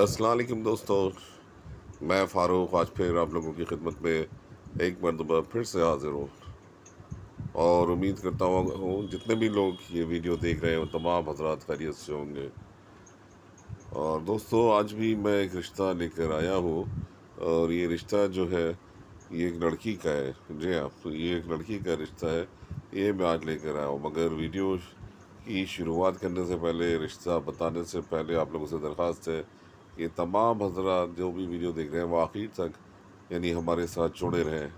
असलम दोस्तों मैं फ़ारूक आज फिर आप लोगों की खिदमत में एक मरतबा फिर से हाज़िर हूँ और उम्मीद करता हूँ जितने भी लोग ये वीडियो देख रहे हैं तमाम हजरात खैरियत से होंगे और दोस्तों आज भी मैं एक रिश्ता लेकर आया हूँ और ये रिश्ता जो है ये एक लड़की का है जी हाँ तो ये एक लड़की का रिश्ता है ये मैं आज लेकर आया हूँ मगर वीडियो की शुरुआत करने से पहले रिश्ता बताने से पहले आप लोगों से दरख्वास्त है कि तमाम हजरा जो भी वीडियो देख रहे हैं वो आखिर तक यानी हमारे साथ जुड़े रहें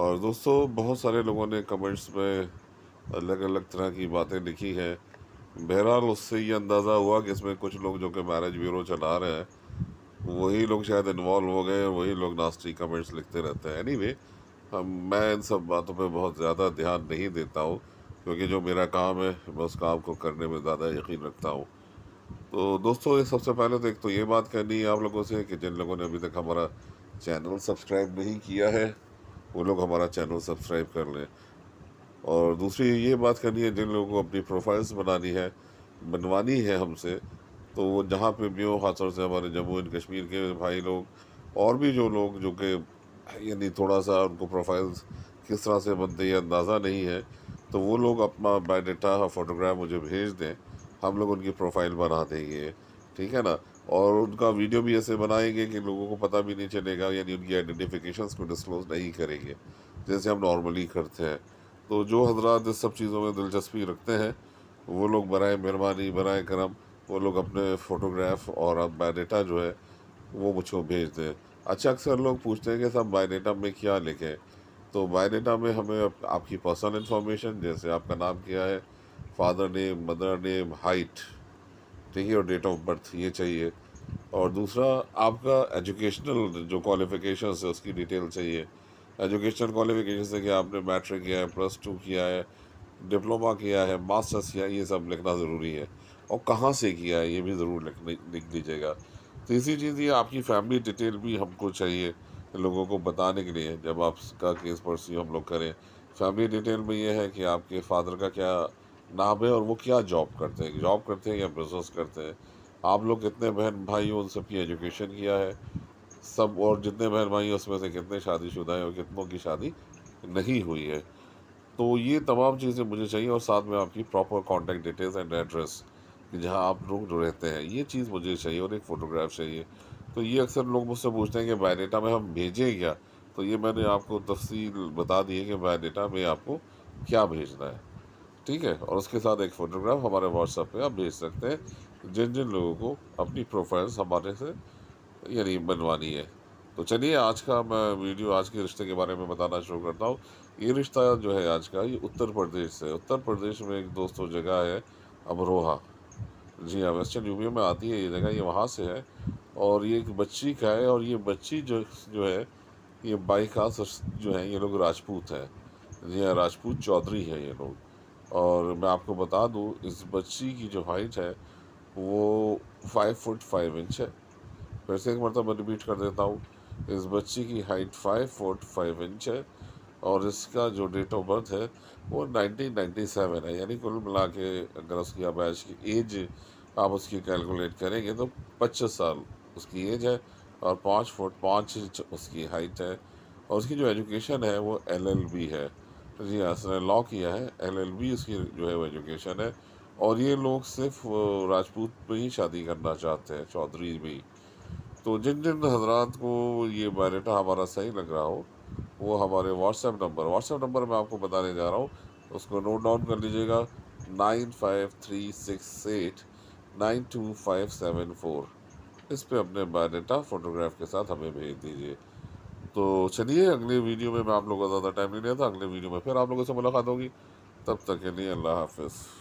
और दोस्तों बहुत सारे लोगों ने कमेंट्स में अलग अलग तरह की बातें लिखी हैं बहरहाल उससे ये अंदाज़ा हुआ कि इसमें कुछ लोग जो कि मैरिज ब्यूरो चला रहे हैं वही लोग शायद इन्वॉल्व हो गए वही लोग नास्टी कमेंट्स लिखते रहते हैं एनी anyway, हम मैं इन सब बातों पे बहुत ज़्यादा ध्यान नहीं देता हूँ क्योंकि जो मेरा काम है मैं उस काम को करने में ज़्यादा यकीन रखता हूँ तो दोस्तों ये सबसे पहले तो एक तो ये बात करनी है आप लोगों से कि जिन लोगों ने अभी तक हमारा चैनल सब्सक्राइब नहीं किया है वो लोग हमारा चैनल सब्सक्राइब कर लें और दूसरी ये बात करनी है जिन लोगों को अपनी प्रोफाइल्स बनानी है बनवानी है हमसे तो वो जहाँ पे भी हो खास से हमारे जम्मू एंड कश्मीर के भाई लोग और भी जो लोग जो कि यानी थोड़ा सा उनको प्रोफाइल्स किस तरह से बनते हैं अंदाज़ा नहीं है तो वो लोग अपना बायोडाटा फोटोग्राफ मुझे भेज दें हम लोग उनकी प्रोफाइल बना देंगे ठीक है ना और उनका वीडियो भी ऐसे बनाएंगे कि लोगों को पता भी नहीं चलेगा यानी उनकी आइडेंटिफिकेशन को डिस्क्लोज नहीं करेंगे जैसे हम नॉर्मली करते हैं तो जो हजरात इस सब चीज़ों में दिलचस्पी रखते हैं वो लोग बरए मेहरबानी बरए करम वो लोग अपने फ़ोटोग्राफ और अब बायोडेटा जो है वो मुझको भेज दें अच्छा अक्सर लोग पूछते हैं कि सब बायोडेटा में क्या लिखें तो बायोडेटा में हमें आपकी पर्सनल इन्फॉर्मेशन जैसे आपका नाम क्या है father name mother name height ठीक तो है और डेट ऑफ बर्थ ये चाहिए और दूसरा आपका एजुकेशनल जो क्वालिफिकेशन है उसकी डिटेल चाहिए एजुकेशनल क्वालिफिकेशन है कि आपने मैट्रिक किया है प्लस टू किया है डिप्लोमा किया है मास्टर्स किया है ये सब लिखना ज़रूरी है और कहाँ से किया है ये भी ज़रूर लिख लिख दीजिएगा तीसरी तो चीज़ ये आपकी फैमिली डिटेल भी हमको चाहिए लोगों को बताने के लिए जब आपका केस परस्यू हम लोग करें फैमिली डिटेल में ये है कि आपके फादर का क्या नाम है और वो क्या जॉब करते हैं जॉब करते हैं या बिज़नेस करते हैं आप लोग कितने बहन भाई उन सबकी एजुकेशन किया है सब और जितने बहन भाई उसमें से कितने शादीशुदा हैं और कितनों की शादी नहीं हुई है तो ये तमाम चीज़ें मुझे चाहिए और साथ में आपकी proper contact details and address जहाँ आप लोग रहते हैं ये चीज़ मुझे चाहिए और एक फ़ोटोग्राफ चाहिए तो ये अक्सर लोग मुझसे पूछते हैं कि बायोडेटा में हम भेजें क्या तो ये मैंने आपको तफसील बता दी है कि बायोडेटा में आपको क्या भेजना है ठीक है और उसके साथ एक फ़ोटोग्राफ हमारे व्हाट्सएप पे आप भेज सकते हैं जिन जिन लोगों को अपनी प्रोफाइल्स हमारे से यानी बनवानी है तो चलिए आज का मैं वीडियो आज के रिश्ते के बारे में बताना शुरू करता हूँ ये रिश्ता जो है आज का ये उत्तर प्रदेश से उत्तर प्रदेश में एक दोस्तों जगह है अमरोहा जी हाँ वेस्टर्न यूपी में आती है ये जगह ये वहाँ से है और ये एक बच्ची का है और ये बच्ची जो जो है ये बाई खास जो है ये लोग राजपूत हैं जी हाँ राजपूत चौधरी हैं ये लोग और मैं आपको बता दूँ इस बच्ची की जो हाइट है वो फाइव फुट फाइव इंच है फिर से एक तो मरतब रिपीट कर देता हूँ इस बच्ची की height five foot five inch है और इसका जो डेट ऑफ बर्थ है वो 1997 है यानी कुल मिला के अगर उसकी आबाइश की एज आप उसकी कैलकुलेट करेंगे तो 25 साल उसकी एज है और पाँच फुट पाँच इंच उसकी हाइट है और उसकी जो एजुकेशन है वो एलएलबी है जी हाँ इसने लॉ किया है एल एल बी इसकी जो है वो एजुकेशन है और ये लोग सिर्फ राजपूत में ही शादी करना चाहते हैं चौधरी में ही तो जिन जिन हजरात को ये बायोडाटा हमारा सही लग रहा हो वो हमारे व्हाट्सएप नंबर व्हाट्सएप नंबर मैं आपको बताने जा रहा हूँ उसको नोट डाउन कर लीजिएगा nine five three six eight nine two five seven four इस पर अपने बायोडाटा फ़ोटोग्राफ के साथ हमें भेज दीजिए तो चलिए अगले वीडियो में मैं आप लोगों का ज़्यादा टाइम नहीं लेता अगले वीडियो में फिर आप लोगों से मुलाकात होगी तब तक के लिए अल्लाह हाफिज़